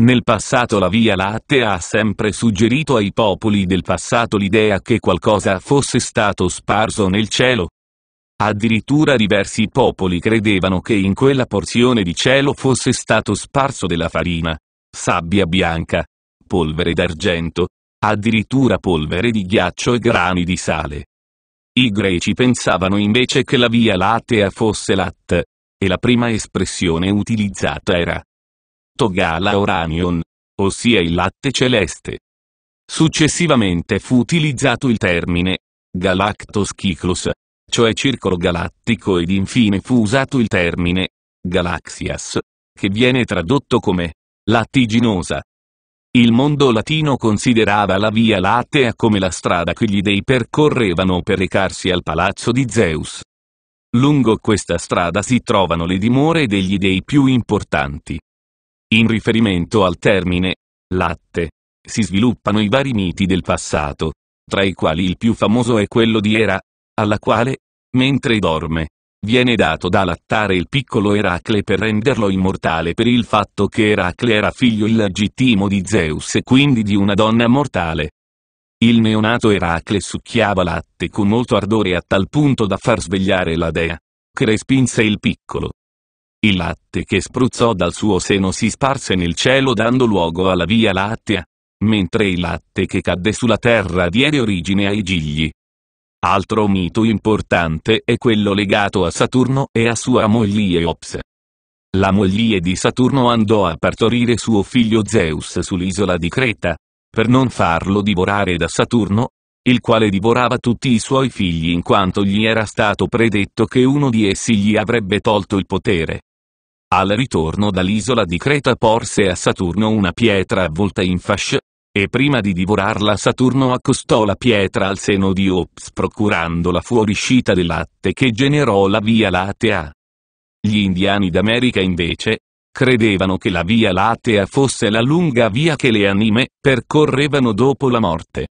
Nel passato la Via Lattea ha sempre suggerito ai popoli del passato l'idea che qualcosa fosse stato sparso nel cielo. Addirittura diversi popoli credevano che in quella porzione di cielo fosse stato sparso della farina, sabbia bianca, polvere d'argento, addirittura polvere di ghiaccio e grani di sale. I greci pensavano invece che la Via Lattea fosse latte, e la prima espressione utilizzata era detto Gala Oranion, ossia il latte celeste. Successivamente fu utilizzato il termine Galactos Cyclos, cioè circolo galattico ed infine fu usato il termine Galaxias, che viene tradotto come lattiginosa. Il mondo latino considerava la via Lattea come la strada che gli dei percorrevano per recarsi al palazzo di Zeus. Lungo questa strada si trovano le dimore degli dei più importanti. In riferimento al termine latte, si sviluppano i vari miti del passato, tra i quali il più famoso è quello di Era, alla quale, mentre dorme, viene dato da lattare il piccolo Eracle per renderlo immortale per il fatto che Eracle era figlio illegittimo di Zeus e quindi di una donna mortale. Il neonato Eracle succhiava latte con molto ardore a tal punto da far svegliare la dea, che respinse il piccolo. Il latte che spruzzò dal suo seno si sparse nel cielo dando luogo alla Via Lattea, mentre il latte che cadde sulla terra diede origine ai gigli. Altro mito importante è quello legato a Saturno e a sua moglie Ops. La moglie di Saturno andò a partorire suo figlio Zeus sull'isola di Creta, per non farlo divorare da Saturno, il quale divorava tutti i suoi figli in quanto gli era stato predetto che uno di essi gli avrebbe tolto il potere. Al ritorno dall'isola di Creta porse a Saturno una pietra avvolta in fasce, e prima di divorarla Saturno accostò la pietra al seno di Ops procurando la fuoriuscita del latte che generò la Via Lattea. Gli indiani d'America invece, credevano che la Via Lattea fosse la lunga via che le anime percorrevano dopo la morte.